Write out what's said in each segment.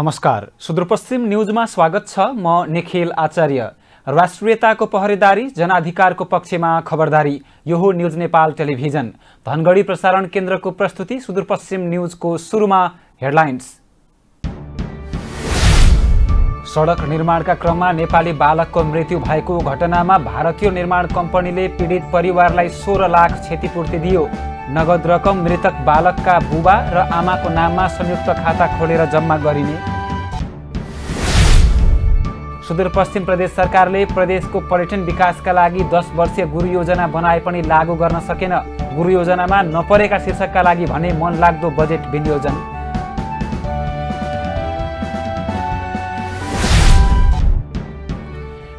नमस्कार सुदूरपश्चिम न्युजमा स्वागत छ म निखिल आचार्य राष्ट्रियताको पहरेदारी जनाधिकारको पक्षमा खबरदारी यो हो न्युज नेपाल टेलिभिजन धनगढी प्रसारण केन्द्रको प्रस्तुति सुदूरपश्चिम न्युजको सुरुमा हेडलाइन्स सडक निर्माणका क्रममा नेपाली बालकको मृत्यु भएको घटनामा भारतीय निर्माण कम्पनीले पीडित परिवारलाई सोह्र लाख क्षतिपूर्ति दियो नगद रकम मृतक बालकका बुबा र आमाको नाममा संयुक्त खाता खोलेर जम्मा गरिने सुदूरपश्चिम प्रदेश सरकारले प्रदेशको पर्यटन विकासका लागि दस वर्षीय गुरु योजना बनाए पनि लागू गर्न सकेन गुरु योजनामा नपरेका शीर्षकका लागि भने मनलाग्दो बजेट विनियोजन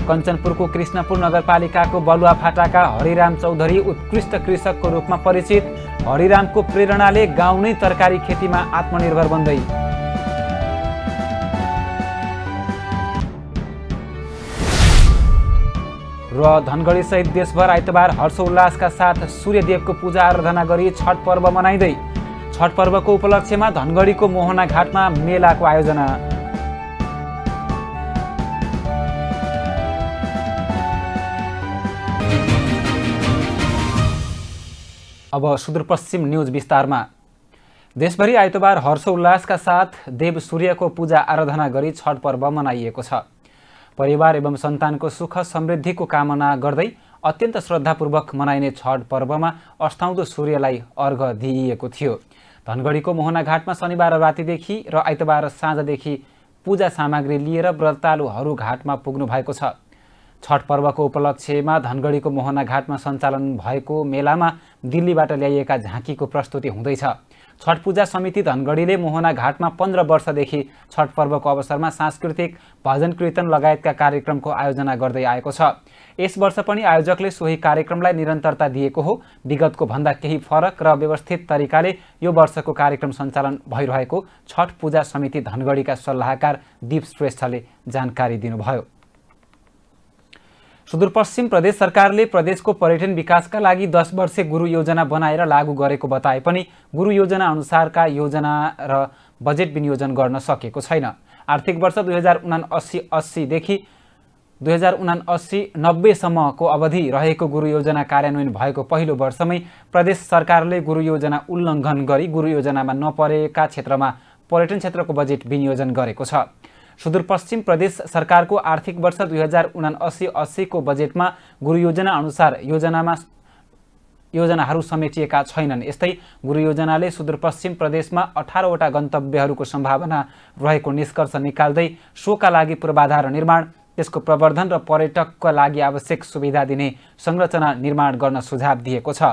कञ्चनपुरको कृष्णपुर नगरपालिकाको बलुवा फाटाका हरिराम चौधरी उत्कृष्ट कृषकको रूपमा परिचित हरिरामको प्रेरणाले गाउँ नै तरकारी खेतीमा आत्मनिर्भर बन्दै र सहित देशभर आइतबार हर्षोल्लासका साथ सूर्यदेवको पूजा आराधना गरी छठ पर्व मनाइँदै छठ पर्वको उपलक्ष्यमा धनगढीको मोहना घाटमा मेलाको आयोजना अब सुदूरपश्चिम न्युज विस्तारमा देशभरि आइतबार हर्षोल्लासका साथ देव सूर्यको पूजा आराधना गरी छठ पर्व मनाइएको छ परिवार एवं सन्तानको सुख समृद्धिको कामना गर्दै अत्यन्त श्रद्धापूर्वक मनाइने छठ पर्वमा अस्ताउँदो सूर्यलाई अर्घ दिइएको थियो धनगढीको मोहनाघाटमा शनिबार रातिदेखि र आइतबार साँझदेखि पूजा सामग्री लिएर व्रतालुहरू घाटमा पुग्नु भएको छ छठ पर्वको उपलक्ष्यमा धनगढीको मोहना घाटमा सञ्चालन भएको मेलामा दिल्लीबाट ल्याइएका झाँकीको प्रस्तुति हुँदैछ छठ पूजा समिति धनगढीले मोहना घाटमा पन्ध्र वर्षदेखि छठ पर्वको अवसरमा सांस्कृतिक भजन कीर्तन लगायतका कार्यक्रमको आयोजना गर्दै आएको छ यस वर्ष पनि आयोजकले सोही कार्यक्रमलाई निरन्तरता दिएको हो विगतको भन्दा केही फरक र व्यवस्थित तरिकाले यो वर्षको कार्यक्रम सञ्चालन भइरहेको छठ पूजा समिति धनगढीका सल्लाहकार दीप श्रेष्ठले जानकारी दिनुभयो सुदूरपश्चिम प्रदेश सरकारले प्रदेशको पर्यटन विकासका लागि दस वर्षे गुरु योजना बनाएर लागू गरेको बताए पनि गुरु योजना अनुसारका योजना र बजेट विनियोजन गर्न सकेको छैन आर्थिक वर्ष दुई हजार उना अस्सी अस्सीदेखि दुई हजार उना अस्सी नब्बेसम्मको अवधि रहेको गुरु योजना कार्यान्वयन भएको पहिलो वर्षमै प्रदेश सरकारले गुरु योजना उल्लङ्घन गरी गुरु योजनामा नपरेका क्षेत्रमा पर्यटन क्षेत्रको बजेट विनियोजन गरेको छ सुदूरपश्चिम प्रदेश सरकारको आर्थिक वर्ष दुई हजार उना असी अस्सीको बजेटमा गुरुयोजना अनुसार योजनामा योजनाहरू समेटिएका छैनन् यस्तै गुरु योजनाले सुदूरपश्चिम प्रदेशमा अठारवटा गन्तव्यहरूको सम्भावना रहेको निष्कर्ष निकाल्दै सोका लागि पूर्वाधार निर्माण त्यसको प्रवर्धन र पर्यटकका लागि आवश्यक सुविधा दिने संरचना निर्माण गर्न सुझाव दिएको छ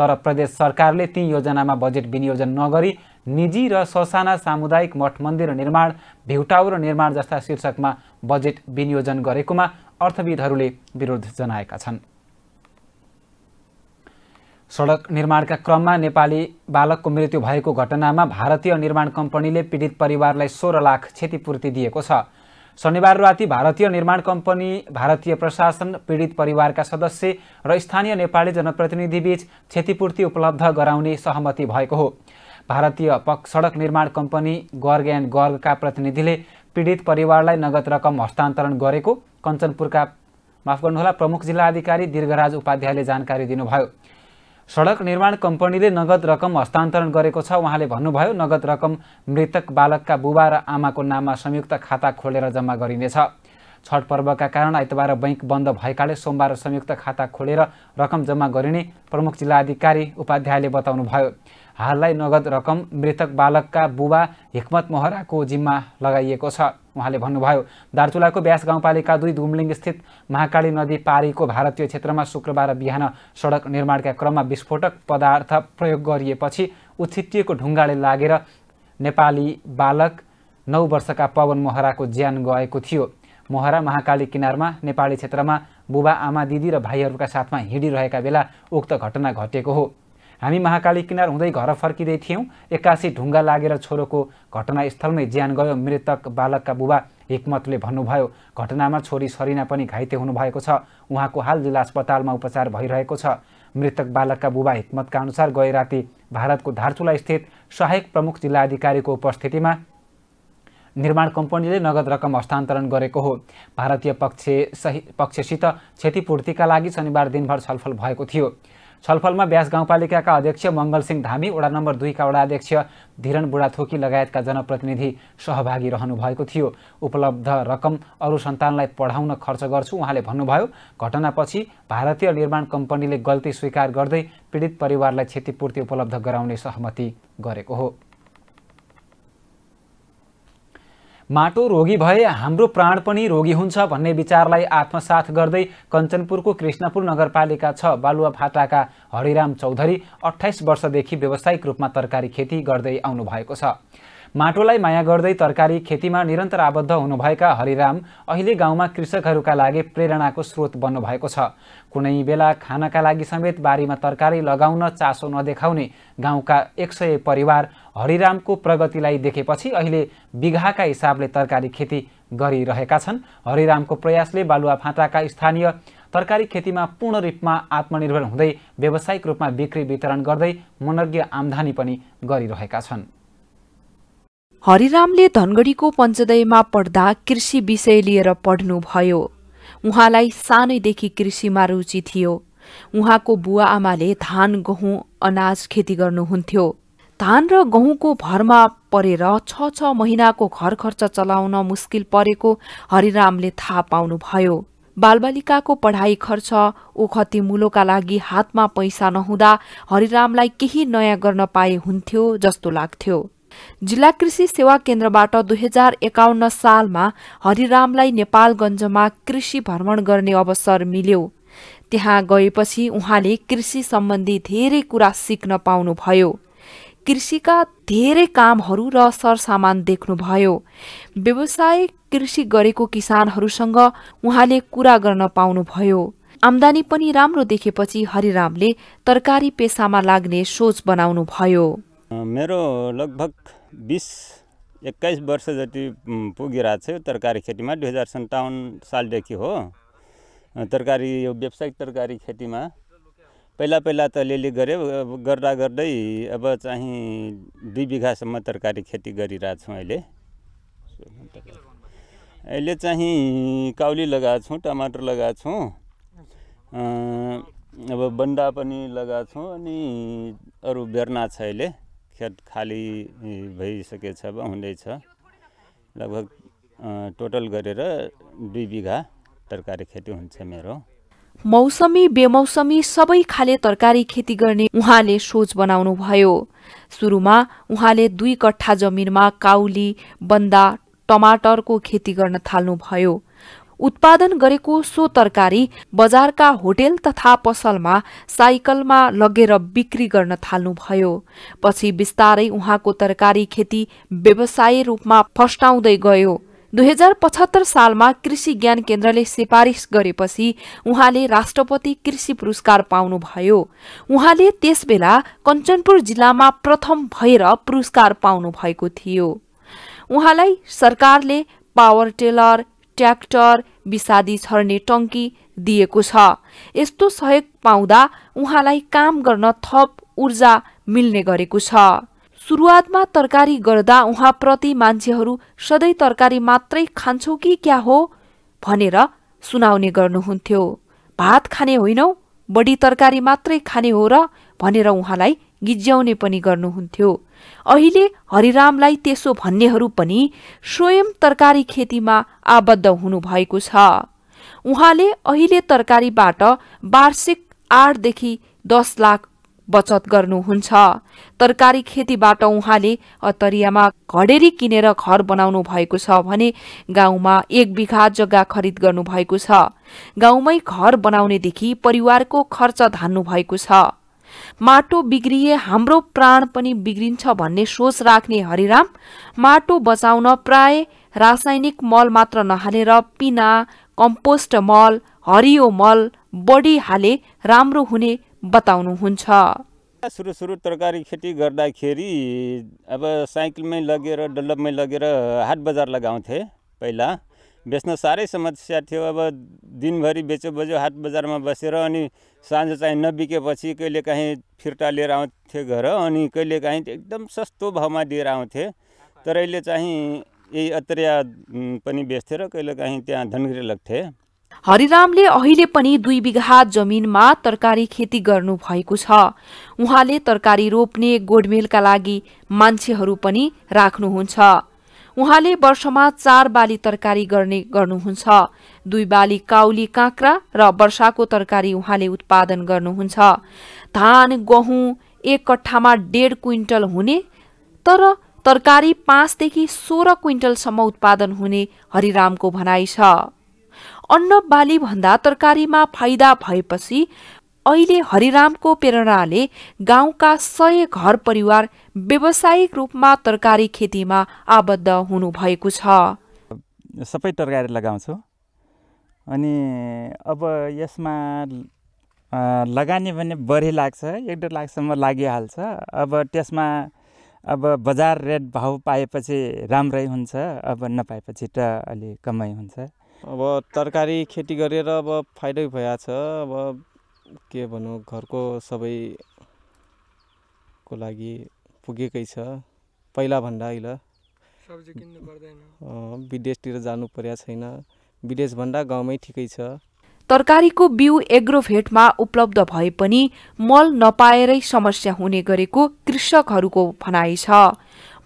तर प्रदेश सरकारले ती योजनामा बजेट विनियोजन नगरी निजी र ससाना सामुदायिक मठ मन्दिर निर्माण र निर्माण जस्ता शीर्षकमा बजेट विनियोजन गरेकोमा अर्थविदहरूले विरोध जनाएका छन् सडक निर्माणका क्रममा नेपाली बालकको मृत्यु भएको घटनामा भारतीय निर्माण कम्पनीले पीडित परिवारलाई सोह्र लाख क्षतिपूर्ति दिएको छ शनिबार राति भारतीय निर्माण कम्पनी भारतीय प्रशासन पीडित परिवारका सदस्य र स्थानीय नेपाली जनप्रतिनिधिबीच क्षतिपूर्ति उपलब्ध गराउने सहमति भएको हो भारतीय पक सडक निर्माण कम्पनी गर्ग एन्ड गर्गका प्रतिनिधिले पीडित परिवारलाई नगद रकम हस्तान्तरण गरेको कञ्चनपुरका माफ गर्नुहोला प्रमुख जिल्ला अधिकारी दीर्घराज उपाध्यायले जानकारी दिनुभयो सडक निर्माण कम्पनीले नगद रकम हस्तान्तरण गरेको छ उहाँले भन्नुभयो नगद रकम मृतक बालकका बुबा र आमाको नाममा संयुक्त खाता खोलेर जम्मा गरिनेछ छठ पर्वका कारण आइतबार बैङ्क बन्द भएकाले सोमबार संयुक्त खाता खोलेर रकम जम्मा गरिने प्रमुख जिल्लाधिकारी उपाध्यायले बताउनुभयो हाललाई नगद रकम मृतक बालकका बुबा हिक्मत मोहराको जिम्मा लगाइएको छ उहाँले भन्नुभयो दार्चुलाको ब्यास गाउँपालिका दुई स्थित महाकाली नदी पारीको भारतीय क्षेत्रमा शुक्रबार बिहान सडक निर्माणका क्रममा विस्फोटक पदार्थ प्रयोग गरिएपछि उछिटिएको ढुङ्गाले लागेर नेपाली बालक नौ वर्षका पवन मोहराको ज्यान गएको थियो मोहरा महाकाली किनारमा नेपाली क्षेत्रमा बुबा आमा दिदी र भाइहरूका साथमा हिँडिरहेका बेला उक्त घटना घटेको हो हामी महाकाली किनार हुँदै घर फर्किँदै थियौँ एक्कासी ढुङ्गा लागेर छोरोको घटनास्थलमै ज्यान गयो मृतक बालकका बुबा हिक्मतले भन्नुभयो घटनामा छोरी सरिना पनि घाइते हुनुभएको छ उहाँको हाल जिल्ला अस्पतालमा उपचार भइरहेको छ मृतक बालकका बुबा हिक्मतका अनुसार गए राति भारतको धारचुला स्थित सहायक प्रमुख जिल्लाधिकारीको उपस्थितिमा निर्माण कम्पनीले नगद रकम हस्तान्तरण गरेको हो भारतीय पक्ष सहि पक्षसित क्षतिपूर्तिका लागि शनिबार दिनभर छलफल भएको थियो छलफलमा ब्यास गाउँपालिकाका अध्यक्ष मङ्गलसिंह धामी वडा नम्बर दुईका वडाध्यक्ष धिरण बुढाथोकी लगायतका जनप्रतिनिधि सहभागी रहनुभएको थियो उपलब्ध रकम अरू सन्तानलाई पढाउन खर्च गर्छु उहाँले भन्नुभयो घटनापछि भारतीय निर्माण कम्पनीले गल्ती स्वीकार गर्दै पीडित परिवारलाई क्षतिपूर्ति उपलब्ध गराउने सहमति गरेको हो माटो रोगी भए हाम्रो प्राण पनि रोगी हुन्छ भन्ने विचारलाई आत्मसाथ गर्दै कञ्चनपुरको कृष्णपुर नगरपालिका छ बालुवा फाटाका हरिराम चौधरी अठाइस वर्षदेखि व्यावसायिक रूपमा तरकारी खेती गर्दै आउनुभएको छ माटोलाई माया गर्दै तरकारी खेतीमा निरन्तर आबद्ध हुनुभएका हरिराम अहिले गाउँमा कृषकहरूका लागि प्रेरणाको स्रोत बन्नुभएको छ कुनै बेला खानाका लागि समेत बारीमा तरकारी लगाउन चासो नदेखाउने गाउँका एक सय परिवार हरिरामको प्रगतिलाई देखेपछि अहिले बिघाका हिसाबले तरकारी खेती गरिरहेका छन् हरिरामको प्रयासले बालुवा बालुवाफाँटाका स्थानीय तरकारी खेतीमा पूर्ण रूपमा आत्मनिर्भर हुँदै व्यावसायिक रूपमा बिक्री वितरण गर्दै मनज्ञ आम्दानी पनि गरिरहेका छन् हरिरामले धनगढीको पञ्चदयमा पढ्दा कृषि विषय लिएर पढ्नुभयो उहाँलाई सानैदेखि कृषिमा रुचि थियो उहाँको बुवा आमाले धान गहुँ अनाज खेती गर्नुहुन्थ्यो धान र गहुँको भरमा परेर छ छ महिनाको घर खर्च चलाउन मुस्किल परेको हरिरामले थाहा पाउनुभयो बालबालिकाको पढाइ खर्च ओखती मुलोका लागि हातमा पैसा नहुँदा हरिरामलाई केही नयाँ गर्न पाए हुन्थ्यो जस्तो लाग्थ्यो जिल्ला कृषि सेवा केन्द्रबाट दुई हजार एकाउन्न सालमा हरिरामलाई नेपालगञ्जमा कृषि भ्रमण गर्ने अवसर मिल्यो त्यहाँ गएपछि उहाँले कृषि सम्बन्धी धेरै कुरा सिक्न पाउनुभयो कृषिका धेरै कामहरू र सरसामान देख्नुभयो व्यवसाय कृषि गरेको किसानहरूसँग उहाँले कुरा गर्न पाउनुभयो आम्दानी पनि राम्रो देखेपछि हरिरामले तरकारी पेसामा लाग्ने सोच बनाउनुभयो मेरो लगभग बिस एक्काइस वर्ष जति पुगिरहेको छ यो तरकारी खेतीमा दुई हजार सन्ताउन्न सालदेखि हो तरकारी यो व्यावसायिक तरकारी खेतीमा पहिला पहिला त अलिअलि गऱ्यो गर्दा गर्दै अब चाहिँ दुई बिघासम्म तरकारी खेती गरिरहेछौँ अहिले अहिले चाहिँ काउली लगाएको छौँ टमाटर लगाएको छौँ अब बन्दा पनि लगाएको छौँ अनि अरू बेर्ना छ अहिले खेत खाली भइसकेछ हुँदैछ लगभग टोटल गरेर दुई बिघा तरकारी खेती हुन्छ मेरो मौसमी बेमौसमी सबै खाले तरकारी खेती गर्ने उहाँले सोच बनाउनु भयो सुरुमा उहाँले दुई कट्ठा जमिनमा काउली बन्दा टमाटरको खेती गर्न थाल्नुभयो उत्पादन गरेको सो तरकारी बजारका होटेल तथा पसलमा साइकलमा लगेर बिक्री गर्न थाल्नुभयो पछि बिस्तारै उहाँको तरकारी खेती व्यवसाय रूपमा फस्टाउँदै गयो दुई हजार पचहत्तर सालमा कृषि ज्ञान केन्द्रले सिफारिस गरेपछि उहाँले राष्ट्रपति कृषि पुरस्कार पाउनुभयो उहाँले त्यसबेला कञ्चनपुर जिल्लामा प्रथम भएर पुरस्कार पाउनुभएको थियो उहाँलाई सरकारले पावर टेलर ट्र्याक्टर विषादी छर्ने टङ्की दिएको छ यस्तो सहयोग पाउँदा उहाँलाई काम गर्न थप ऊर्जा मिल्ने गरेको छ सुरुवातमा तरकारी गर्दा उहाँप्रति मान्छेहरू सधैँ तरकारी मात्रै खान्छौ कि क्या हो भनेर सुनाउने गर्नुहुन्थ्यो भात खाने होइनौ बढी तरकारी मात्रै खाने हो र भनेर उहाँलाई गिज्याउने पनि गर्नुहुन्थ्यो अहिले हरिरामलाई त्यसो भन्नेहरू पनि स्वयं तरकारी खेतीमा आबद्ध हुनुभएको छ उहाँले अहिले तरकारीबाट वार्षिक आठदेखि दस लाख बचत गर्नुहुन्छ तरकारी खेतीबाट उहाँले अतरियामा घडेरी किनेर घर बनाउनु भएको छ भने गाउँमा एक बिघा जग्गा खरिद गर्नुभएको छ गाउँमै घर बनाउनेदेखि परिवारको खर्च धान्नु भएको छ माटो बिग्रिए हाम्रो प्राण पनि बिग्रिन्छ भन्ने सोच राख्ने हरिराम माटो बचाउन प्राय रासायनिक मल मात्र नहालेर पिना कम्पोस्ट मल हरियो मल बढी हाले राम्रो हुने बताउनुहुन्छ सुरु सुरु तरकारी खेती गर्दाखेरि अब साइकलमै लगेर डल्लबमै लगेर हाट बजार लगाउँथे पहिला बेच्न साह्रै समस्या थियो अब दिनभरि बेच्यो बज्यो हाट बजारमा बसेर अनि साँझ चाहिँ नबिकेपछि कहिले काहीँ फिर्ता लिएर आउँथे घर अनि कहिले काहीँ एकदम सस्तो भाउमा दिएर आउँथे तर अहिले चाहिँ यही अत्रिया पनि बेच्थे र कहिलेकाहीँ त्यहाँ धनगिरी लाग्थे हरिरामले अहिले पनि दुई बिघा जमिनमा तरकारी खेती गर्नु भएको छ उहाँले तरकारी रोप्ने गोडमेलका लागि मान्छेहरू पनि राख्नुहुन्छ उहाँले वर्षमा चार बाली तरकारी गर्ने गर्नुहुन्छ दुई बाली काउली काँक्रा र वर्षाको तरकारी उहाँले उत्पादन गर्नुहुन्छ धान गहुँ एक कट्ठामा डेढ क्विन्टल हुने तर तरकारी पाँचदेखि सोह्र क्विन्टलसम्म उत्पादन हुने हरिरामको भनाइ छ अन्न बाली भन्दा तरकारीमा फाइदा भएपछि अहिले हरिरामको प्रेरणाले गाउँका सय घर परिवार व्यावसायिक रूपमा तरकारी खेतीमा आबद्ध हुनुभएको छ सबै तरकारी लगाउँछु अनि अब यसमा लगानी भने बढी लाग्छ एक डेढ लाखसम्म लागिहाल्छ अब त्यसमा अब बजार रेट भाउ पाएपछि राम्रै हुन्छ अब नपाएपछि त अलि कमै हुन्छ अब तरकारी खेती गरेर अब फाइदै भइरहेको छ अब के भनौँ घरको सबैको लागि पुगेकै छ पहिलाभन्दा अहिले विदेशतिर जानु परेको छैन विदेशभन्दा गाउँमै ठिकै छ तरकारीको बिउ एग्रोभेटमा उपलब्ध भए पनि मल नपाएरै समस्या हुने गरेको कृषकहरूको भनाइ छ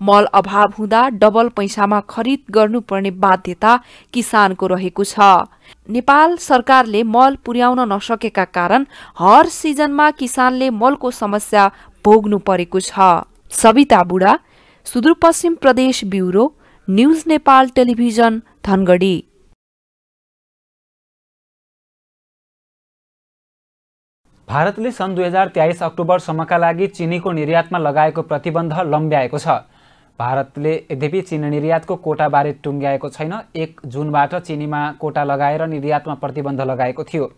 मल अभाव हुँदा डबल पैसामा खरिद गर्नुपर्ने बाध्यता किसानको रहेको छ नेपाल सरकारले मल पुर्याउन नसकेका कारण हर सिजनमा किसानले मलको समस्या भोग्नु परेको छ Savita Budha Sudurpashchim Pradesh bureau news Nepal television Dhangadhi भारतले सन् दुई हजार तेइस अक्टोबरसम्मका लागि चिनीको निर्यातमा लगाएको प्रतिबन्ध लम्ब्याएको छ भारतले यद्यपि चिनी निर्यातको कोटाबारे टुङ्ग्याएको छैन एक जुनबाट चिनीमा कोटा लगाएर निर्यातमा प्रतिबन्ध लगाएको थियो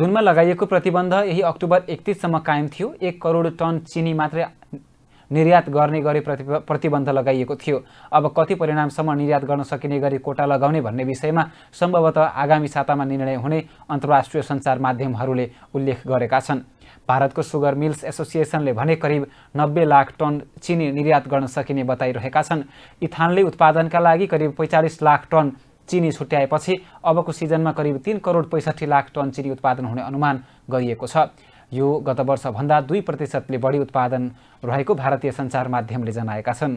जुनमा लगाइएको प्रतिबन्ध यही अक्टोबर एकतिससम्म कायम थियो एक करोड टन चिनी मात्रै निर्यात गर्ने गरी प्रति प्रतिबन्ध लगाइएको थियो अब कति परिणामसम्म निर्यात गर्न सकिने गरी कोटा लगाउने भन्ने विषयमा सम्भवतः आगामी सातामा निर्णय हुने अन्तर्राष्ट्रिय सञ्चार माध्यमहरूले उल्लेख गरेका छन् भारतको सुगर मिल्स एसोसिएसनले भने करिब नब्बे लाख टन चिनी निर्यात गर्न सकिने बताइरहेका छन् इथानले उत्पादनका लागि करिब पैँचालिस लाख टन चिनी छुट्याएपछि अबको सिजनमा करिब तिन करोड पैँसठी लाख टन चिनी उत्पादन हुने अनुमान गरिएको छ यो गत वर्षभन्दा दुई प्रतिशतले बढी उत्पादन रहेको भारतीय सञ्चार माध्यमले जनाएका छन्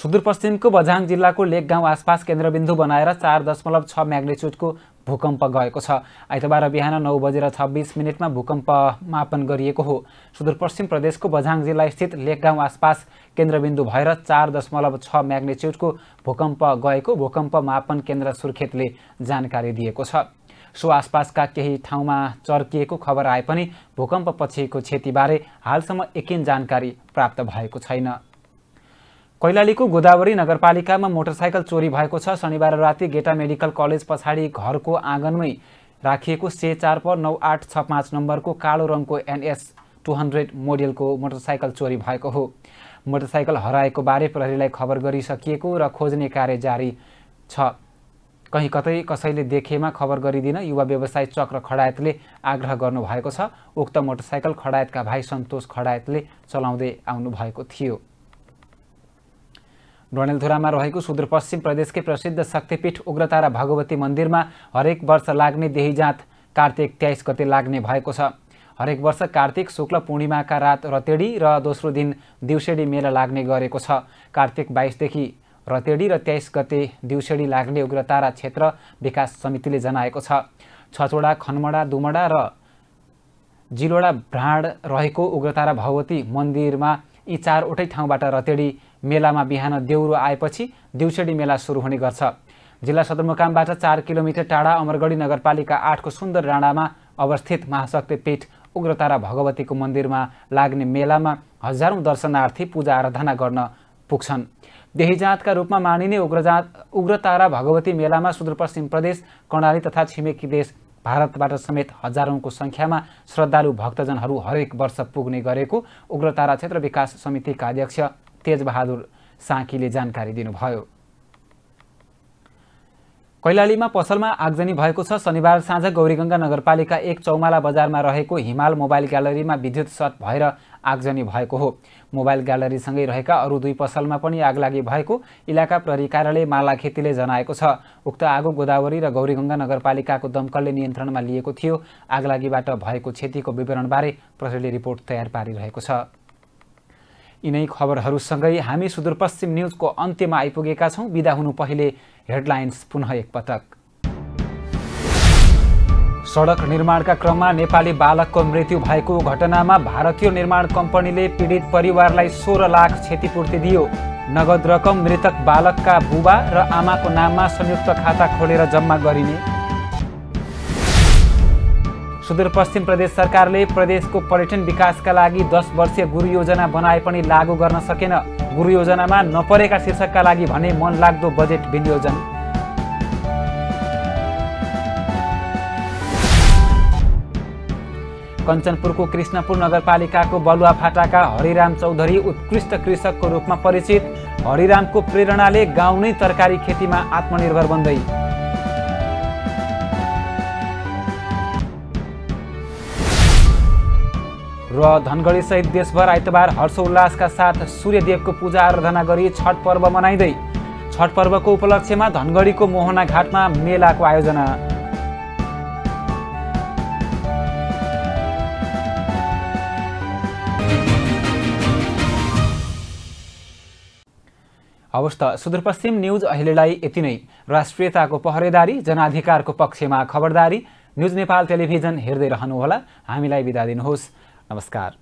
सुदूरपश्चिमको बझाङ जिल्लाको लेक गाउँ आसपास केन्द्रबिन्दु बनाएर चार दशमलव छ म्याग्नेच्युडको भूकम्प गएको छ आइतबार बिहान नौ बजेर छब्बिस मिनटमा भूकम्प मापन गरिएको हो सुदूरपश्चिम प्रदेशको बझाङ जिल्ला स्थित लेक गाउँ आसपास केन्द्रबिन्दु भएर चार दशमलव छ म्याग्नेच्युडको भूकम्प गएको भूकम्प मापन केन्द्र सुर्खेतले जानकारी दिएको छ सो आसपासका केही ठाउँमा चर्किएको खबर आए पनि भूकम्पपछिको क्षतिबारे हालसम्म एकिन जानकारी प्राप्त भएको छैन कैलालीको गोदावरी नगरपालिकामा मोटरसाइकल चोरी भएको छ शनिबार राति गेटा मेडिकल कलेज पछाडि घरको आँगनमै राखिएको से चार पर नौ आठ छ पाँच नम्बरको कालो रङको एनएस टु हन्ड्रेड मोडेलको मोटरसाइकल चोरी भएको हो मोटरसाइकल हराएको बारे प्रहरीलाई खबर गरिसकिएको र खोज्ने कार्य जारी छ कहीँ कतै कसैले देखेमा खबर गरिदिन युवा व्यवसाय चक्र खडायतले आग्रह गर्नुभएको छ उक्त मोटरसाइकल खडायतका भाइ सन्तोष खडायतले चलाउँदै आउनुभएको थियो डणेलधुरामा रहेको सुदूरपश्चिम प्रदेशकै प्रसिद्ध शक्तिपीठ उग्रतारा भगवती मन्दिरमा हरेक वर्ष लाग्ने देहीजाँत कार्तिक तेइस गते लाग्ने भएको छ हरेक वर्ष कार्तिक शुक्ल पूर्णिमाका रात रतेडी र दोस्रो दिन दिउसेडी मेला लाग्ने गरेको छ कार्तिक बाइसदेखि रतेडी र तेइस गते दिउसेडी लाग्ने उग्रतारा क्षेत्र विकास समितिले जनाएको छ छचोडा खनमडा दुमडा र जिलोडा भ्राँड रहेको उग्रतारा भगवती मन्दिरमा यी चारवटै ठाउँबाट रतेडी मेलामा बिहान देउरो आएपछि दिउसडी मेला सुरु हुने गर्छ जिल्ला सदरमुकामबाट चार किलोमिटर टाढा अमरगढी नगरपालिका आठको सुन्दर राणामा अवस्थित महाशक्तिपीठ उग्रतारा भगवतीको मन्दिरमा लाग्ने मेलामा हजारौँ दर्शनार्थी पूजा आराधना गर्न पुग्छन् जाँतका रूपमा मानिने उग्रजात उग्रतारा भगवती मेलामा सुदूरपश्चिम प्रदेश कर्णाली तथा छिमेकी देश भारतबाट समेत हजारौँको सङ्ख्यामा श्रद्धालु भक्तजनहरू हरेक वर्ष पुग्ने गरेको उग्रतारा क्षेत्र विकास समितिका अध्यक्ष तेजबहादुर साँकीले जानकारी दिनुभयो कैलालीमा पसलमा आगजनी भएको छ शनिबार साँझ गौरीगङ्गा नगरपालिका एक चौमाला बजारमा रहेको हिमाल मोबाइल ग्यालरीमा विद्युत सट भएर आगजनी भएको हो मोबाइल ग्यालरीसँगै रहेका अरू दुई पसलमा पनि आग लागि भएको इलाका प्रहरी कार्यालय माला खेतीले जनाएको छ उक्त आगो गोदावरी र गौरीगङ्गा नगरपालिकाको दमकलले नियन्त्रणमा लिएको थियो आगलागीबाट भएको क्षतिको विवरणबारे प्रहरीले रिपोर्ट तयार पारिरहेको छ यिनै खबरहरूसँगै हामी सुदूरपश्चिम न्युजको अन्त्यमा आइपुगेका छौँ बिदा हुनु पहिले हेडलाइन्स पुनः एकपटक सडक निर्माणका क्रममा नेपाली बालकको मृत्यु भएको घटनामा भारतीय निर्माण कम्पनीले पीडित परिवारलाई सोह्र लाख क्षतिपूर्ति दियो नगद रकम मृतक बालकका बुबा र आमाको नाममा संयुक्त खाता खोलेर जम्मा गरिने सुदूरपश्चिम प्रदेश सरकारले प्रदेशको पर्यटन विकासका लागि दस वर्षीय गुरु योजना बनाए पनि लागू गर्न सकेन गुरु योजनामा नपरेका शीर्षकका लागि भने मनलाग्दो बजेट विनियोजन कञ्चनपुरको कृष्णपुर नगरपालिकाको बलुवा फाटाका हरिराम चौधरी उत्कृष्ट कृषकको रूपमा परिचित हरिरामको प्रेरणाले गाउँ नै तरकारी खेतीमा आत्मनिर्भर बन्दै र सहित देशभर आइतबार हर्षोल्लासका साथ सूर्यदेवको पूजा आराधना गरी छठ पर्व मनाइँदै छठ पर्वको उपलक्ष्यमा धनगढीको मोहना घाटमा मेलाको आयोजना अवस्था सुदूरपश्चिम न्युज अहिलेलाई यति नै राष्ट्रियताको पहरेदारी जनाधिकारको पक्षमा खबरदारी न्युज नेपाल टेलिभिजन हेर्दै रहनुहोला हामीलाई बिदा दिनुहोस् नमस्कार